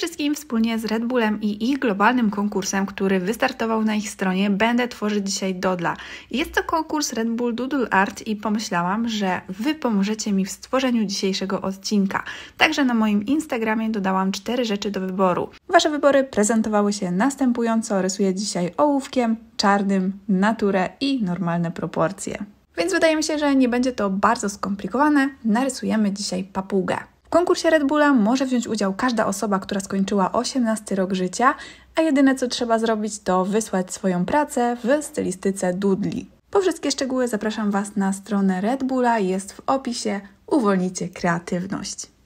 wszystkim wspólnie z Red Bullem i ich globalnym konkursem, który wystartował na ich stronie, będę tworzyć dzisiaj dodla. Jest to konkurs Red Bull Doodle Art i pomyślałam, że Wy pomożecie mi w stworzeniu dzisiejszego odcinka. Także na moim Instagramie dodałam cztery rzeczy do wyboru. Wasze wybory prezentowały się następująco. Rysuję dzisiaj ołówkiem, czarnym, naturę i normalne proporcje. Więc wydaje mi się, że nie będzie to bardzo skomplikowane. Narysujemy dzisiaj papugę konkursie Red Bulla może wziąć udział każda osoba, która skończyła 18 rok życia, a jedyne co trzeba zrobić to wysłać swoją pracę w stylistyce Dudli. Po wszystkie szczegóły zapraszam Was na stronę Red Bulla, jest w opisie. Uwolnijcie kreatywność.